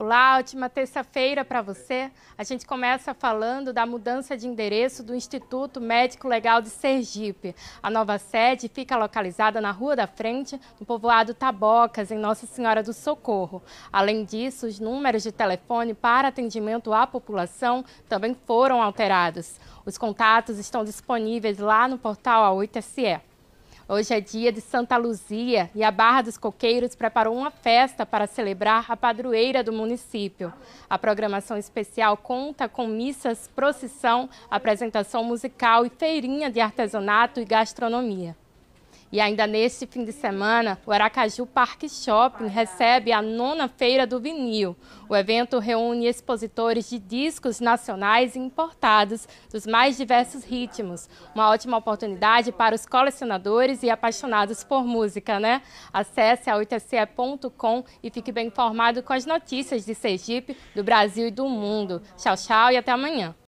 Olá, ótima terça-feira para você. A gente começa falando da mudança de endereço do Instituto Médico Legal de Sergipe. A nova sede fica localizada na Rua da Frente, no povoado Tabocas, em Nossa Senhora do Socorro. Além disso, os números de telefone para atendimento à população também foram alterados. Os contatos estão disponíveis lá no portal A8SE. Hoje é dia de Santa Luzia e a Barra dos Coqueiros preparou uma festa para celebrar a padroeira do município. A programação especial conta com missas, procissão, apresentação musical e feirinha de artesanato e gastronomia. E ainda neste fim de semana, o Aracaju Park Shopping recebe a nona Feira do Vinil. O evento reúne expositores de discos nacionais e importados dos mais diversos ritmos. Uma ótima oportunidade para os colecionadores e apaixonados por música, né? Acesse a 8ce.com e fique bem informado com as notícias de Sergipe, do Brasil e do mundo. Tchau, tchau e até amanhã.